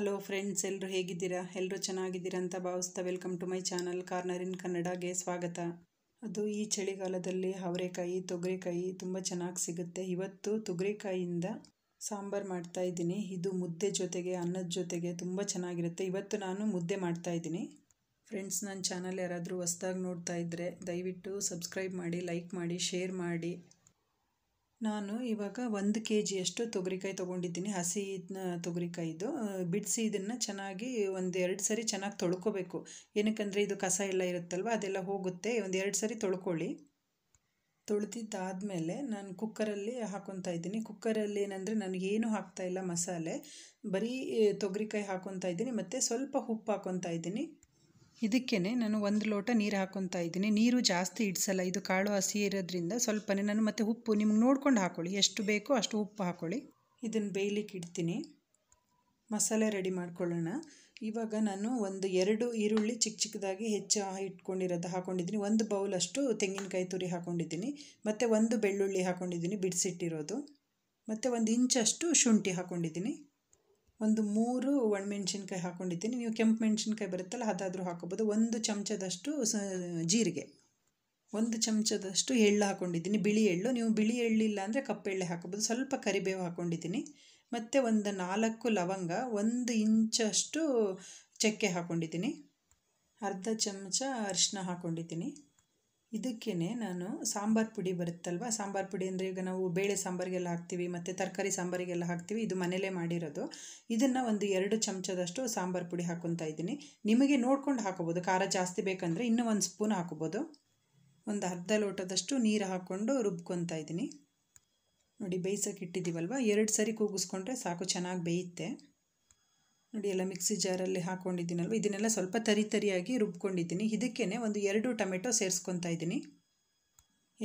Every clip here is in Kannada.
ಹಲೋ ಫ್ರೆಂಡ್ಸ್ ಎಲ್ಲರೂ ಹೇಗಿದ್ದೀರಾ ಎಲ್ಲರೂ ಚೆನ್ನಾಗಿದ್ದೀರಾ ಅಂತ ಭಾವಿಸ್ತಾ welcome to my channel corner in ಕನ್ನಡಗೆ ಸ್ವಾಗತ ಅದು ಈ ಚಳಿಗಾಲದಲ್ಲಿ ಅವರೆಕಾಯಿ ತೊಗರಿಕಾಯಿ ತುಂಬ ಚೆನ್ನಾಗಿ ಸಿಗುತ್ತೆ ಇವತ್ತು ತೊಗರಿಕಾಯಿಂದ ಸಾಂಬಾರು ಮಾಡ್ತಾ ಇದ್ದೀನಿ ಇದು ಮುದ್ದೆ ಜೊತೆಗೆ ಅನ್ನದ ಜೊತೆಗೆ ತುಂಬ ಚೆನ್ನಾಗಿರುತ್ತೆ ಇವತ್ತು ನಾನು ಮುದ್ದೆ ಮಾಡ್ತಾ ಇದ್ದೀನಿ ಫ್ರೆಂಡ್ಸ್ ನನ್ನ ಚಾನಲ್ ಯಾರಾದರೂ ಹೊಸ್ದಾಗಿ ನೋಡ್ತಾ ಇದ್ದರೆ ದಯವಿಟ್ಟು ಸಬ್ಸ್ಕ್ರೈಬ್ ಮಾಡಿ ಲೈಕ್ ಮಾಡಿ ಶೇರ್ ಮಾಡಿ ನಾನು ಇವಾಗ ಒಂದು ಕೆ ಜಿಯಷ್ಟು ತೊಗರಿಕಾಯಿ ತೊಗೊಂಡಿದ್ದೀನಿ ಹಸಿ ಇದು ಬಿಡಿಸಿ ಇದನ್ನು ಚೆನ್ನಾಗಿ ಒಂದು ಎರಡು ಸರಿ ಚೆನ್ನಾಗಿ ತೊಳ್ಕೊಬೇಕು ಏನಕ್ಕಂದರೆ ಇದು ಕಸ ಎಲ್ಲ ಇರುತ್ತಲ್ವ ಅದೆಲ್ಲ ಹೋಗುತ್ತೆ ಒಂದು ಎರಡು ಸರಿ ತೊಳ್ಕೊಳ್ಳಿ ತೊಳೆದಿದ್ದಾದಮೇಲೆ ನಾನು ಕುಕ್ಕರಲ್ಲಿ ಹಾಕೊತಾ ಇದ್ದೀನಿ ಕುಕ್ಕರಲ್ಲಿ ಏನಂದರೆ ನನಗೇನು ಹಾಕ್ತಾಯಿಲ್ಲ ಮಸಾಲೆ ಬರೀ ತೊಗರಿಕಾಯಿ ಹಾಕೊತಾ ಇದ್ದೀನಿ ಮತ್ತು ಸ್ವಲ್ಪ ಉಪ್ಪು ಹಾಕೊತಾ ಇದ್ದೀನಿ ಇದಕ್ಕೇ ನಾನು ಒಂದು ಲೋಟ ನೀರು ಹಾಕ್ಕೊತಾ ಇದ್ದೀನಿ ನೀರು ಜಾಸ್ತಿ ಇಡಿಸಲ್ಲ ಇದು ಕಾಳು ಹಸಿ ಇರೋದ್ರಿಂದ ಸ್ವಲ್ಪನೇ ನಾನು ಮತ್ತು ಉಪ್ಪು ನಿಮ್ಗೆ ನೋಡ್ಕೊಂಡು ಹಾಕೊಳ್ಳಿ ಎಷ್ಟು ಬೇಕೋ ಅಷ್ಟು ಉಪ್ಪು ಹಾಕೊಳ್ಳಿ ಇದನ್ನು ಬೇಯಲಿಕ್ಕೆ ಇಡ್ತೀನಿ ಮಸಾಲೆ ರೆಡಿ ಮಾಡ್ಕೊಳ್ಳೋಣ ಇವಾಗ ನಾನು ಒಂದು ಎರಡು ಈರುಳ್ಳಿ ಚಿಕ್ಕ ಚಿಕ್ಕದಾಗಿ ಹೆಚ್ಚು ಇಟ್ಕೊಂಡಿರೋದು ಹಾಕೊಂಡಿದ್ದೀನಿ ಒಂದು ಬೌಲಷ್ಟು ತೆಂಗಿನಕಾಯಿ ತುರಿ ಹಾಕೊಂಡಿದ್ದೀನಿ ಮತ್ತು ಒಂದು ಬೆಳ್ಳುಳ್ಳಿ ಹಾಕೊಂಡಿದ್ದೀನಿ ಬಿಡಿಸಿಟ್ಟಿರೋದು ಮತ್ತು ಒಂದು ಇಂಚಷ್ಟು ಶುಂಠಿ ಹಾಕೊಂಡಿದ್ದೀನಿ ಒಂದು ಮೂರು ಒಣಮೆಣ್ಸಿನ್ಕಾಯಿ ಹಾಕ್ಕೊಂಡಿದ್ದೀನಿ ನೀವು ಕೆಂಪು ಮೆಣ್ಸಿನ್ಕಾಯಿ ಬರುತ್ತಲ್ಲ ಅದಾದರೂ ಹಾಕೋಬೋದು ಒಂದು ಚಮಚದಷ್ಟು ಸ ಜೀರಿಗೆ ಒಂದು ಚಮಚದಷ್ಟು ಎಳ್ಳು ಹಾಕ್ಕೊಂಡಿದ್ದೀನಿ ಬಿಳಿ ಎಳ್ಳು ನೀವು ಬಿಳಿ ಎಳ್ಳಿಲ್ಲ ಅಂದರೆ ಕಪ್ಪೆಳ್ಳೆ ಹಾಕೋಬೋದು ಸ್ವಲ್ಪ ಕರಿಬೇವು ಹಾಕ್ಕೊಂಡಿದ್ದೀನಿ ಮತ್ತು ಒಂದು ನಾಲ್ಕು ಲವಂಗ ಒಂದು ಇಂಚಷ್ಟು ಚಕ್ಕೆ ಹಾಕ್ಕೊಂಡಿದ್ದೀನಿ ಅರ್ಧ ಚಮಚ ಅರಿಶಿನ ಹಾಕ್ಕೊಂಡಿದ್ದೀನಿ ಇದಕ್ಕೇ ನಾನು ಸಾಂಬಾರು ಪುಡಿ ಬರುತ್ತಲ್ವ ಸಾಂಬಾರು ಪುಡಿ ಅಂದರೆ ಈಗ ನಾವು ಬೇಳೆ ಸಾಂಬಾರಿಗೆಲ್ಲ ಹಾಕ್ತೀವಿ ಮತ್ತು ತರಕಾರಿ ಸಾಂಬಾರಿಗೆಲ್ಲ ಹಾಕ್ತೀವಿ ಇದು ಮನೇಲೇ ಮಾಡಿರೋದು ಇದನ್ನು ಒಂದು ಎರಡು ಚಮಚದಷ್ಟು ಸಾಂಬಾರು ಪುಡಿ ಹಾಕ್ಕೊತಾ ಇದ್ದೀನಿ ನಿಮಗೆ ನೋಡ್ಕೊಂಡು ಹಾಕೋಬೋದು ಖಾರ ಜಾಸ್ತಿ ಬೇಕಂದರೆ ಇನ್ನೂ ಒಂದು ಸ್ಪೂನ್ ಹಾಕೋಬೋದು ಒಂದು ಅರ್ಧ ಲೋಟದಷ್ಟು ನೀರು ಹಾಕ್ಕೊಂಡು ರುಬ್ಕೊತಾ ಇದ್ದೀನಿ ನೋಡಿ ಬೇಯಿಸೋಕೆ ಇಟ್ಟಿದ್ದೀವಲ್ವ ಎರಡು ಸರಿ ಕೂಗಿಸ್ಕೊಂಡ್ರೆ ಸಾಕು ಚೆನ್ನಾಗಿ ಬೇಯುತ್ತೆ ನೋಡಿ ಎಲ್ಲ ಮಿಕ್ಸಿ ಜಾರಲ್ಲಿ ಹಾಕ್ಕೊಂಡಿದ್ದೀನಲ್ವ ಇದನ್ನೆಲ್ಲ ಸ್ವಲ್ಪ ತರಿ ತರಿಯಾಗಿ ರುಬ್ಕೊಂಡಿದ್ದೀನಿ ಇದಕ್ಕೇ ಒಂದು ಎರಡು ಟೊಮೆಟೊ ಸೇರಿಸ್ಕೊತಾ ಇದ್ದೀನಿ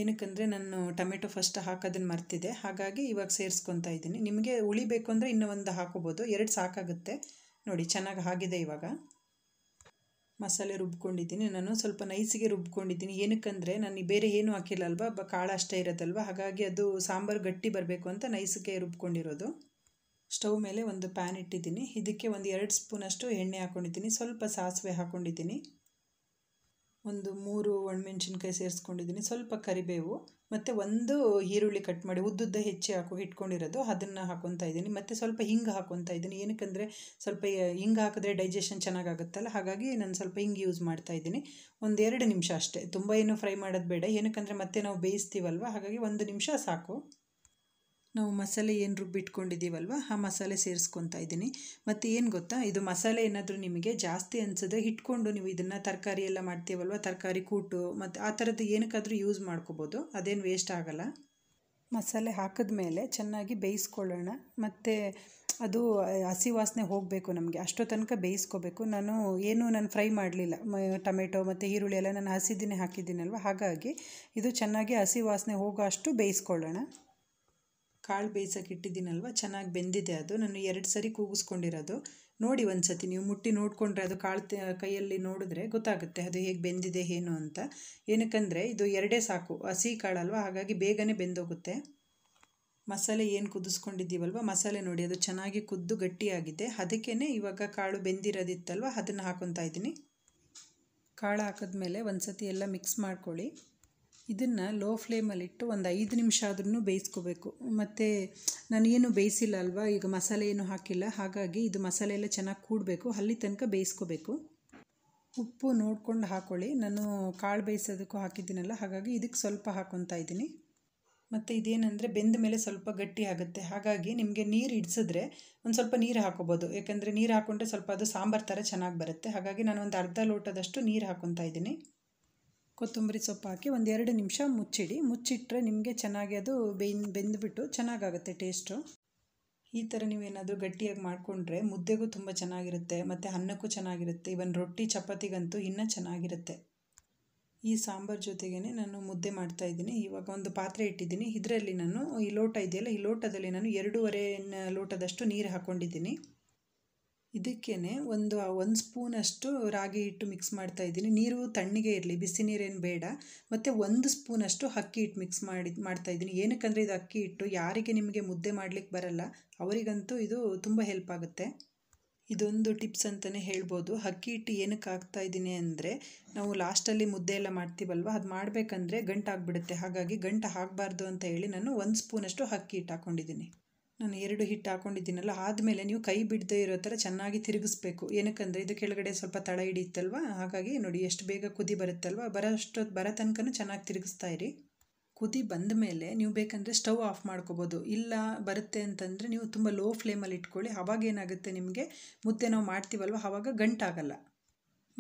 ಏನಕ್ಕಂದರೆ ನಾನು ಟೊಮೆಟೊ ಫಸ್ಟ್ ಹಾಕೋದನ್ನು ಮರ್ತಿದೆ ಹಾಗಾಗಿ ಇವಾಗ ಸೇರಿಸ್ಕೊತಾ ಇದ್ದೀನಿ ನಿಮಗೆ ಉಳಿಬೇಕು ಅಂದರೆ ಇನ್ನೂ ಒಂದು ಹಾಕೋಬೋದು ಎರಡು ಸಾಕಾಗುತ್ತೆ ನೋಡಿ ಚೆನ್ನಾಗಿ ಆಗಿದೆ ಇವಾಗ ಮಸಾಲೆ ರುಬ್ಕೊಂಡಿದ್ದೀನಿ ನಾನು ಸ್ವಲ್ಪ ನೈಸಿಗೆ ರುಬ್ಕೊಂಡಿದ್ದೀನಿ ಏನಕ್ಕಂದರೆ ನಾನು ಬೇರೆ ಏನು ಹಾಕಿಲ್ಲ ಬ ಕಾಳು ಅಷ್ಟೇ ಇರೋದಲ್ವ ಹಾಗಾಗಿ ಅದು ಸಾಂಬಾರು ಗಟ್ಟಿ ಬರಬೇಕು ಅಂತ ನೈಸಿಗೆ ರುಬ್ಕೊಂಡಿರೋದು ಸ್ಟವ್ ಮೇಲೆ ಒಂದು ಪ್ಯಾನ್ ಇಟ್ಟಿದ್ದೀನಿ ಇದಕ್ಕೆ ಒಂದು ಎರಡು ಸ್ಪೂನಷ್ಟು ಎಣ್ಣೆ ಹಾಕ್ಕೊಂಡಿದ್ದೀನಿ ಸ್ವಲ್ಪ ಸಾಸಿವೆ ಹಾಕ್ಕೊಂಡಿದ್ದೀನಿ ಒಂದು ಮೂರು ಒಣಮೆಣ್ಸಿನ್ಕಾಯಿ ಸೇರಿಸ್ಕೊಂಡಿದ್ದೀನಿ ಸ್ವಲ್ಪ ಕರಿಬೇವು ಮತ್ತು ಒಂದು ಈರುಳ್ಳಿ ಕಟ್ ಮಾಡಿ ಉದ್ದುದ್ದ ಹೆಚ್ಚಿ ಹಾಕು ಇಟ್ಕೊಂಡಿರೋದು ಅದನ್ನು ಹಾಕೊತಾ ಇದ್ದೀನಿ ಮತ್ತು ಸ್ವಲ್ಪ ಹಿಂಗೆ ಹಾಕೊತಾ ಇದ್ದೀನಿ ಏನಕ್ಕಂದರೆ ಸ್ವಲ್ಪ ಹಿಂಗೆ ಹಾಕಿದ್ರೆ ಡೈಜೆಷನ್ ಚೆನ್ನಾಗಾಗುತ್ತಲ್ಲ ಹಾಗಾಗಿ ನಾನು ಸ್ವಲ್ಪ ಹಿಂಗೆ ಯೂಸ್ ಮಾಡ್ತಾ ಇದ್ದೀನಿ ಒಂದೆರಡು ನಿಮಿಷ ಅಷ್ಟೇ ತುಂಬ ಏನು ಫ್ರೈ ಮಾಡೋದು ಬೇಡ ಏನಕ್ಕಂದರೆ ಮತ್ತೆ ನಾವು ಬೇಯಿಸ್ತೀವಲ್ವ ಹಾಗಾಗಿ ಒಂದು ನಿಮಿಷ ಸಾಕು ನಾವು ಮಸಾಲೆ ಏನು ರುಬ್ಬಿಟ್ಕೊಂಡಿದ್ದೀವಲ್ವಾ ಆ ಮಸಾಲೆ ಸೇರಿಸ್ಕೊತಾ ಇದ್ದೀನಿ ಮತ್ತು ಏನು ಗೊತ್ತಾ ಇದು ಮಸಾಲೆ ಏನಾದರೂ ನಿಮಗೆ ಜಾಸ್ತಿ ಅನಿಸಿದ್ರೆ ಇಟ್ಕೊಂಡು ನೀವು ಇದನ್ನು ತರಕಾರಿ ಎಲ್ಲ ಮಾಡ್ತೀವಲ್ವ ತರಕಾರಿ ಕೂಟು ಮತ್ತು ಆ ಥರದ್ದು ಏನಕ್ಕಾದರೂ ಯೂಸ್ ಮಾಡ್ಕೋಬೋದು ಅದೇನು ವೇಸ್ಟ್ ಆಗೋಲ್ಲ ಮಸಾಲೆ ಹಾಕಿದ ಮೇಲೆ ಚೆನ್ನಾಗಿ ಬೇಯಿಸ್ಕೊಳ್ಳೋಣ ಮತ್ತು ಅದು ಹಸಿ ವಾಸನೆ ಹೋಗಬೇಕು ನಮಗೆ ಅಷ್ಟೋ ತನಕ ಬೇಯಿಸ್ಕೋಬೇಕು ನಾನು ಏನು ನಾನು ಫ್ರೈ ಮಾಡಲಿಲ್ಲ ಟೊಮೆಟೊ ಮತ್ತು ಈರುಳ್ಳಿ ಎಲ್ಲ ನಾನು ಹಸಿದಿನೇ ಹಾಕಿದ್ದೀನಲ್ವ ಹಾಗಾಗಿ ಇದು ಚೆನ್ನಾಗಿ ಹಸಿ ವಾಸನೆ ಹೋಗೋ ಅಷ್ಟು ಬೇಯಿಸ್ಕೊಳ್ಳೋಣ ಕಾಳು ಬೇಯಿಸೋಕೆ ಇಟ್ಟಿದ್ದೀನಲ್ವ ಚೆನ್ನಾಗಿ ಬೆಂದಿದೆ ಅದು ನಾನು ಎರಡು ಸರಿ ಕೂಗಿಸ್ಕೊಂಡಿರೋದು ನೋಡಿ ಒಂದು ಸತಿ ನೀವು ಮುಟ್ಟಿ ನೋಡಿಕೊಂಡ್ರೆ ಅದು ಕಾಳು ಕೈಯಲ್ಲಿ ನೋಡಿದ್ರೆ ಗೊತ್ತಾಗುತ್ತೆ ಅದು ಹೇಗೆ ಬೆಂದಿದೆ ಏನು ಅಂತ ಏನಕ್ಕಂದರೆ ಇದು ಎರಡೇ ಸಾಕು ಹಸಿ ಕಾಳಲ್ವ ಹಾಗಾಗಿ ಬೇಗನೆ ಬೆಂದೋಗುತ್ತೆ ಮಸಾಲೆ ಏನು ಕುದಿಸ್ಕೊಂಡಿದ್ದೀವಲ್ವ ಮಸಾಲೆ ನೋಡಿ ಅದು ಚೆನ್ನಾಗಿ ಕುದ್ದು ಗಟ್ಟಿಯಾಗಿದೆ ಅದಕ್ಕೇ ಇವಾಗ ಕಾಳು ಬೆಂದಿರೋದಿತ್ತಲ್ವ ಅದನ್ನು ಹಾಕೊತಾ ಇದ್ದೀನಿ ಕಾಳು ಹಾಕಿದ್ಮೇಲೆ ಒಂದು ಸತಿ ಎಲ್ಲ ಮಿಕ್ಸ್ ಮಾಡ್ಕೊಳ್ಳಿ ಇದನ್ನು ಲೋ ಫ್ಲೇಮಲ್ಲಿಟ್ಟು ಒಂದು ಐದು ನಿಮಿಷ ಆದ್ರೂ ಬೇಯಿಸ್ಕೋಬೇಕು ಮತ್ತು ಏನು ಬೇಯಿಸಿಲ್ಲ ಅಲ್ವಾ ಈಗ ಮಸಾಲೆ ಏನು ಹಾಕಿಲ್ಲ ಹಾಗಾಗಿ ಇದು ಮಸಾಲೆ ಎಲ್ಲ ಚೆನ್ನಾಗಿ ಕೂಡಬೇಕು ಅಲ್ಲಿ ತನಕ ಬೇಯಿಸ್ಕೋಬೇಕು ಉಪ್ಪು ನೋಡ್ಕೊಂಡು ಹಾಕೊಳ್ಳಿ ನಾನು ಕಾಳು ಬೇಯಿಸೋದಕ್ಕೂ ಹಾಕಿದ್ದೀನಲ್ಲ ಹಾಗಾಗಿ ಇದಕ್ಕೆ ಸ್ವಲ್ಪ ಹಾಕೊತಾ ಇದ್ದೀನಿ ಮತ್ತು ಇದೇನೆಂದರೆ ಬೆಂದ ಮೇಲೆ ಸ್ವಲ್ಪ ಗಟ್ಟಿ ಆಗುತ್ತೆ ಹಾಗಾಗಿ ನಿಮಗೆ ನೀರು ಇಡ್ಸಿದ್ರೆ ಒಂದು ಸ್ವಲ್ಪ ನೀರು ಹಾಕೋಬೋದು ಯಾಕಂದರೆ ನೀರು ಹಾಕ್ಕೊಂಡ್ರೆ ಸ್ವಲ್ಪ ಅದು ಸಾಂಬಾರು ಥರ ಚೆನ್ನಾಗಿ ಬರುತ್ತೆ ಹಾಗಾಗಿ ನಾನು ಒಂದು ಅರ್ಧ ಲೋಟದಷ್ಟು ನೀರು ಹಾಕ್ಕೊತಾ ಇದ್ದೀನಿ ಕೊತ್ತಂಬರಿ ಸೊಪ್ಪು ಹಾಕಿ ಒಂದು ಎರಡು ನಿಮಿಷ ಮುಚ್ಚಿಡಿ ಮುಚ್ಚಿಟ್ಟರೆ ನಿಮಗೆ ಚೆನ್ನಾಗಿ ಅದು ಬೆನ್ ಬೆಂದುಬಿಟ್ಟು ಚೆನ್ನಾಗಾಗುತ್ತೆ ಟೇಸ್ಟು ಈ ಥರ ನೀವೇನಾದರೂ ಗಟ್ಟಿಯಾಗಿ ಮಾಡಿಕೊಂಡ್ರೆ ಮುದ್ದೆಗೂ ತುಂಬ ಚೆನ್ನಾಗಿರುತ್ತೆ ಮತ್ತು ಅನ್ನಕ್ಕೂ ಚೆನ್ನಾಗಿರುತ್ತೆ ಇವನ್ ರೊಟ್ಟಿ ಚಪಾತಿಗಂತೂ ಇನ್ನೂ ಚೆನ್ನಾಗಿರುತ್ತೆ ಈ ಸಾಂಬಾರು ಜೊತೆಗೇ ನಾನು ಮುದ್ದೆ ಮಾಡ್ತಾ ಇವಾಗ ಒಂದು ಪಾತ್ರೆ ಇಟ್ಟಿದ್ದೀನಿ ಇದರಲ್ಲಿ ನಾನು ಈ ಲೋಟ ಇದೆಯಲ್ಲ ಈ ಲೋಟದಲ್ಲಿ ನಾನು ಎರಡೂವರೆ ಲೋಟದಷ್ಟು ನೀರು ಹಾಕ್ಕೊಂಡಿದ್ದೀನಿ ಇದಕ್ಕೇ ಒಂದು ಒಂದು ಸ್ಪೂನಷ್ಟು ರಾಗಿ ಹಿಟ್ಟು ಮಿಕ್ಸ್ ಮಾಡ್ತಾ ಇದ್ದೀನಿ ನೀರು ತಣ್ಣಗೆ ಇರಲಿ ಬಿಸಿ ನೀರೇನು ಬೇಡ ಮತ್ತು ಒಂದು ಸ್ಪೂನಷ್ಟು ಅಕ್ಕಿ ಹಿಟ್ಟು ಮಿಕ್ಸ್ ಮಾಡಿ ಮಾಡ್ತಾಯಿದ್ದೀನಿ ಏನಕ್ಕಂದರೆ ಇದು ಅಕ್ಕಿ ಹಿಟ್ಟು ಯಾರಿಗೆ ನಿಮಗೆ ಮುದ್ದೆ ಮಾಡಲಿಕ್ಕೆ ಬರಲ್ಲ ಅವರಿಗಂತೂ ಇದು ತುಂಬ ಹೆಲ್ಪ್ ಆಗುತ್ತೆ ಇದೊಂದು ಟಿಪ್ಸ್ ಅಂತಲೇ ಹೇಳ್ಬೋದು ಅಕ್ಕಿ ಹಿಟ್ಟು ಏನಕ್ಕೆ ಹಾಕ್ತಾ ಇದ್ದೀನಿ ಅಂದರೆ ನಾವು ಲಾಸ್ಟಲ್ಲಿ ಮುದ್ದೆ ಎಲ್ಲ ಮಾಡ್ತೀವಲ್ವ ಅದು ಮಾಡಬೇಕಂದ್ರೆ ಗಂಟಾಗ್ಬಿಡುತ್ತೆ ಹಾಗಾಗಿ ಗಂಟು ಹಾಕಬಾರ್ದು ಅಂತ ಹೇಳಿ ನಾನು ಒಂದು ಸ್ಪೂನಷ್ಟು ಅಕ್ಕಿ ಹಿಟ್ಟು ಹಾಕ್ಕೊಂಡಿದ್ದೀನಿ ನಾನು ಎರಡು ಹಿಟ್ಟು ಹಾಕೊಂಡಿದ್ದೀನಲ್ಲ ಆದಮೇಲೆ ನೀವು ಕೈ ಬಿಡದೆ ಇರೋ ಥರ ಚೆನ್ನಾಗಿ ತಿರುಗಿಸ್ಬೇಕು ಏನಕ್ಕಂದರೆ ಇದು ಕೆಳಗಡೆ ಸ್ವಲ್ಪ ತಳ ಹಿಡಿಯುತ್ತಲ್ವ ಹಾಗಾಗಿ ನೋಡಿ ಎಷ್ಟು ಬೇಗ ಕುದಿ ಬರುತ್ತಲ್ವ ಬರೋಷ್ಟು ಬರೋ ತನಕ ಚೆನ್ನಾಗಿ ತಿರುಗಿಸ್ತಾ ಇರಿ ಕುದಿ ಬಂದ ಮೇಲೆ ನೀವು ಬೇಕಂದರೆ ಸ್ಟವ್ ಆಫ್ ಮಾಡ್ಕೋಬೋದು ಇಲ್ಲ ಬರುತ್ತೆ ಅಂತಂದರೆ ನೀವು ತುಂಬ ಲೋ ಫ್ಲೇಮಲ್ಲಿ ಇಟ್ಕೊಳ್ಳಿ ಅವಾಗ ಏನಾಗುತ್ತೆ ನಿಮಗೆ ಮುದ್ದೆ ನಾವು ಮಾಡ್ತೀವಲ್ವ ಆವಾಗ ಗಂಟಾಗಲ್ಲ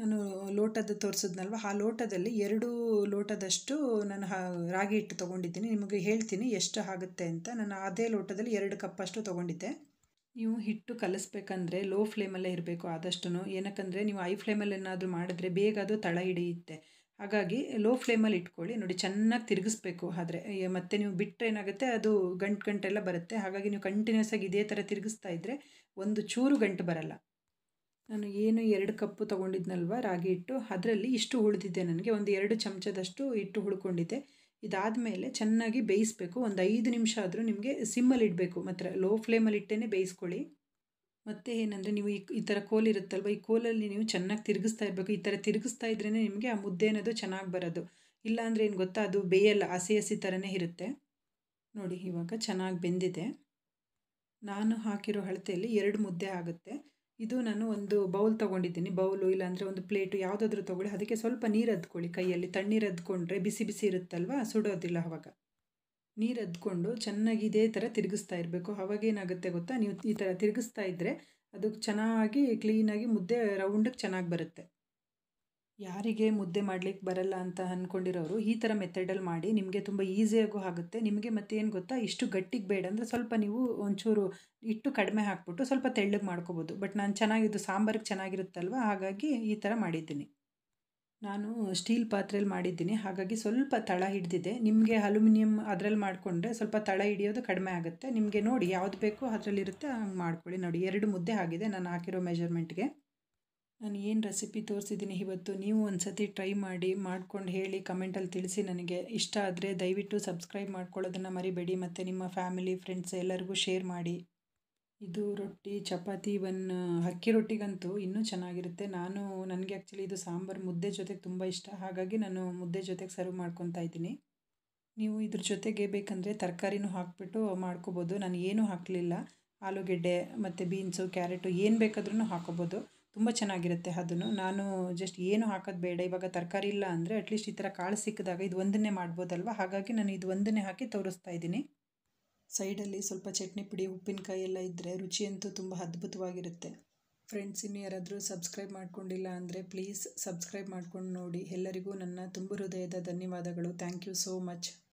ನಾನು ಲೋಟದ್ದು ತೋರಿಸಿದ್ನಲ್ವ ಆ ಲೋಟದಲ್ಲಿ ಎರಡು ಲೋಟದಷ್ಟು ನಾನು ರಾಗಿ ಹಿಟ್ಟು ತೊಗೊಂಡಿದ್ದೀನಿ ನಿಮಗೆ ಹೇಳ್ತೀನಿ ಎಷ್ಟು ಆಗುತ್ತೆ ಅಂತ ನಾನು ಅದೇ ಲೋಟದಲ್ಲಿ ಎರಡು ಕಪ್ಪಷ್ಟು ತೊಗೊಂಡಿದ್ದೆ ನೀವು ಹಿಟ್ಟು ಕಲಿಸ್ಬೇಕಂದ್ರೆ ಲೋ ಫ್ಲೇಮಲ್ಲೇ ಇರಬೇಕು ಆದಷ್ಟು ಏನಕ್ಕಂದರೆ ನೀವು ಐ ಫ್ಲೇಮಲ್ಲಿ ಏನಾದರೂ ಮಾಡಿದ್ರೆ ಬೇಗ ಅದು ತಳ ಹಿಡಿಯುತ್ತೆ ಹಾಗಾಗಿ ಲೋ ಫ್ಲೇಮಲ್ಲಿ ಇಟ್ಕೊಳ್ಳಿ ನೋಡಿ ಚೆನ್ನಾಗಿ ತಿರುಗಿಸ್ಬೇಕು ಆದರೆ ಮತ್ತೆ ನೀವು ಬಿಟ್ಟರೆ ಏನಾಗುತ್ತೆ ಅದು ಗಂಟು ಗಂಟೆಲ್ಲ ಬರುತ್ತೆ ಹಾಗಾಗಿ ನೀವು ಕಂಟಿನ್ಯೂಸ್ ಆಗಿ ಇದೇ ಥರ ತಿರುಗಿಸ್ತಾ ಇದ್ದರೆ ಒಂದು ಚೂರು ಗಂಟು ಬರಲ್ಲ ನಾನು ಏನು ಎರಡು ಕಪ್ಪು ತೊಗೊಂಡಿದ್ನಲ್ವ ರಾಗಿ ಹಿಟ್ಟು ಅದರಲ್ಲಿ ಇಷ್ಟು ಉಳಿದಿದ್ದೆ ನನಗೆ ಒಂದು ಎರಡು ಚಮಚದಷ್ಟು ಹಿಟ್ಟು ಉಳ್ಕೊಂಡಿದ್ದೆ ಮೇಲೆ ಚೆನ್ನಾಗಿ ಬೇಯಿಸಬೇಕು ಒಂದು ಐದು ನಿಮಿಷ ಆದರೂ ನಿಮಗೆ ಸಿಮ್ಮಲ್ಲಿ ಇಡಬೇಕು ಮಾತ್ರ ಲೋ ಫ್ಲೇಮಲ್ಲಿ ಇಟ್ಟೇ ಬೇಯಿಸ್ಕೊಳ್ಳಿ ಮತ್ತು ಏನಂದರೆ ನೀವು ಈ ಈ ಥರ ಕೋಲ್ ಇರುತ್ತಲ್ವ ಈ ಕೋಲಲ್ಲಿ ನೀವು ಚೆನ್ನಾಗಿ ತಿರುಗಿಸ್ತಾ ಇರಬೇಕು ಈ ಥರ ತಿರುಗಿಸ್ತಾ ಇದ್ರೇ ನಿಮಗೆ ಆ ಮುದ್ದೆ ಅನ್ನೋದು ಚೆನ್ನಾಗಿ ಬರೋದು ಇಲ್ಲಾಂದರೆ ಏನು ಗೊತ್ತಾ ಅದು ಬೇಯಲ್ಲ ಹಸಿ ಹಸಿ ಥರನೇ ಇರುತ್ತೆ ನೋಡಿ ಇವಾಗ ಚೆನ್ನಾಗಿ ಬೆಂದಿದೆ ನಾನು ಹಾಕಿರೋ ಅಳತೆಯಲ್ಲಿ ಎರಡು ಮುದ್ದೆ ಆಗುತ್ತೆ ಇದು ನಾನು ಒಂದು ಬೌಲ್ ತೊಗೊಂಡಿದ್ದೀನಿ ಬೌಲು ಇಲ್ಲಾಂದರೆ ಒಂದು ಪ್ಲೇಟು ಯಾವುದಾದ್ರೂ ತೊಗೊಳ್ಳಿ ಅದಕ್ಕೆ ಸ್ವಲ್ಪ ನೀರು ಅದ್ಕೊಳ್ಳಿ ಕೈಯಲ್ಲಿ ತಣ್ಣೀರು ಅದ್ಕೊಂಡ್ರೆ ಬಿಸಿ ಬಿಸಿ ಇರುತ್ತಲ್ವ ಸುಡೋದಿಲ್ಲ ಅವಾಗ ನೀರು ಅದ್ಕೊಂಡು ಚೆನ್ನಾಗಿ ಇದೇ ಥರ ತಿರುಗಿಸ್ತಾ ಇರಬೇಕು ಅವಾಗೇನಾಗುತ್ತೆ ಗೊತ್ತಾ ನೀವು ಈ ಥರ ತಿರುಗಿಸ್ತಾ ಇದ್ದರೆ ಅದು ಚೆನ್ನಾಗಿ ಕ್ಲೀನಾಗಿ ಮುದ್ದೆ ರೌಂಡಿಗೆ ಚೆನ್ನಾಗಿ ಬರುತ್ತೆ ಯಾರಿಗೆ ಮುದ್ದೆ ಮಾಡ್ಲಿಕ್ಕೆ ಬರಲ್ಲ ಅಂತ ಅಂದ್ಕೊಂಡಿರೋರು ಈ ಥರ ಮೆಥಡಲ್ಲಿ ಮಾಡಿ ನಿಮಗೆ ತುಂಬ ಈಸಿಯಾಗೂ ಆಗುತ್ತೆ ನಿಮಗೆ ಮತ್ತೆ ಏನು ಗೊತ್ತಾ ಇಷ್ಟು ಗಟ್ಟಿಗೆ ಬೇಡ ಅಂದರೆ ಸ್ವಲ್ಪ ನೀವು ಒಂಚೂರು ಇಟ್ಟು ಕಡಿಮೆ ಹಾಕ್ಬಿಟ್ಟು ಸ್ವಲ್ಪ ತೆಳ್ಳಗೆ ಮಾಡ್ಕೋಬೋದು ಬಟ್ ನಾನು ಚೆನ್ನಾಗಿದ್ದು ಸಾಂಬಾರಿಗೆ ಚೆನ್ನಾಗಿರುತ್ತಲ್ವ ಹಾಗಾಗಿ ಈ ಥರ ಮಾಡಿದ್ದೀನಿ ನಾನು ಸ್ಟೀಲ್ ಪಾತ್ರೆಯಲ್ಲಿ ಮಾಡಿದ್ದೀನಿ ಹಾಗಾಗಿ ಸ್ವಲ್ಪ ತಳ ಹಿಡ್ದಿದೆ ನಿಮಗೆ ಅಲ್ಯೂಮಿನಿಯಂ ಅದರಲ್ಲಿ ಮಾಡಿಕೊಂಡ್ರೆ ಸ್ವಲ್ಪ ತಳ ಹಿಡಿಯೋದು ಕಡಿಮೆ ಆಗುತ್ತೆ ನಿಮಗೆ ನೋಡಿ ಯಾವುದು ಬೇಕೋ ಅದರಲ್ಲಿರುತ್ತೆ ಹಂಗೆ ಮಾಡ್ಕೊಳ್ಳಿ ನೋಡಿ ಎರಡು ಮುದ್ದೆ ಆಗಿದೆ ನಾನು ಹಾಕಿರೋ ಮೆಜರ್ಮೆಂಟ್ಗೆ ನಾನು ಏನು ರೆಸಿಪಿ ತೋರಿಸಿದ್ದೀನಿ ಇವತ್ತು ನೀವು ಒಂದು ಸತಿ ಟ್ರೈ ಮಾಡಿ ಮಾಡ್ಕೊಂಡು ಹೇಳಿ ಕಮೆಂಟಲ್ಲಿ ತಿಳಿಸಿ ನನಗೆ ಇಷ್ಟ ಆದರೆ ದಯವಿಟ್ಟು ಸಬ್ಸ್ಕ್ರೈಬ್ ಮಾಡ್ಕೊಳ್ಳೋದನ್ನು ಮರಿಬೇಡಿ ಮತ್ತು ನಿಮ್ಮ ಫ್ಯಾಮಿಲಿ ಫ್ರೆಂಡ್ಸ್ ಎಲ್ಲರಿಗೂ ಶೇರ್ ಮಾಡಿ ಇದು ರೊಟ್ಟಿ ಚಪಾತಿ ಇವನ್ ಅಕ್ಕಿ ರೊಟ್ಟಿಗಂತೂ ಇನ್ನೂ ಚೆನ್ನಾಗಿರುತ್ತೆ ನಾನು ನನಗೆ ಆ್ಯಕ್ಚುಲಿ ಇದು ಸಾಂಬಾರು ಮುದ್ದೆ ಜೊತೆಗೆ ತುಂಬ ಇಷ್ಟ ಹಾಗಾಗಿ ನಾನು ಮುದ್ದೆ ಜೊತೆಗೆ ಸರ್ವ್ ಮಾಡ್ಕೊತಾ ಇದ್ದೀನಿ ನೀವು ಇದ್ರ ಜೊತೆಗೆ ಬೇಕಂದರೆ ತರಕಾರಿನೂ ಹಾಕ್ಬಿಟ್ಟು ಮಾಡ್ಕೋಬೋದು ನಾನು ಏನೂ ಹಾಕಲಿಲ್ಲ ಆಲೂಗೆಡ್ಡೆ ಮತ್ತು ಬೀನ್ಸು ಕ್ಯಾರೆಟು ಏನು ಬೇಕಾದ್ರೂ ಹಾಕೋಬೋದು ತುಂಬ ಚೆನ್ನಾಗಿರುತ್ತೆ ಅದನ್ನು ನಾನು ಜಸ್ಟ್ ಏನು ಹಾಕೋದು ಬೇಡ ಇವಾಗ ತರಕಾರಿ ಇಲ್ಲ ಅಂದರೆ ಅಟ್ಲೀಸ್ಟ್ ಈ ಥರ ಕಾಳು ಸಿಕ್ಕಿದಾಗ ಇದು ಒಂದನ್ನೇ ಮಾಡ್ಬೋದಲ್ವ ಹಾಗಾಗಿ ನಾನು ಇದು ಒಂದನ್ನೇ ಹಾಕಿ ತೋರಿಸ್ತಾ ಇದ್ದೀನಿ ಸೈಡಲ್ಲಿ ಸ್ವಲ್ಪ ಚಟ್ನಿ ಪುಡಿ ಉಪ್ಪಿನಕಾಯಿ ಎಲ್ಲ ಇದ್ದರೆ ರುಚಿಯಂತೂ ತುಂಬ ಅದ್ಭುತವಾಗಿರುತ್ತೆ ಫ್ರೆಂಡ್ಸ್ ಇನ್ನು ಯಾರಾದರೂ ಸಬ್ಸ್ಕ್ರೈಬ್ ಮಾಡ್ಕೊಂಡಿಲ್ಲ ಅಂದರೆ ಪ್ಲೀಸ್ ಸಬ್ಸ್ಕ್ರೈಬ್ ಮಾಡ್ಕೊಂಡು ನೋಡಿ ಎಲ್ಲರಿಗೂ ನನ್ನ ತುಂಬ ಹೃದಯದ ಧನ್ಯವಾದಗಳು ಥ್ಯಾಂಕ್ ಯು ಸೋ ಮಚ್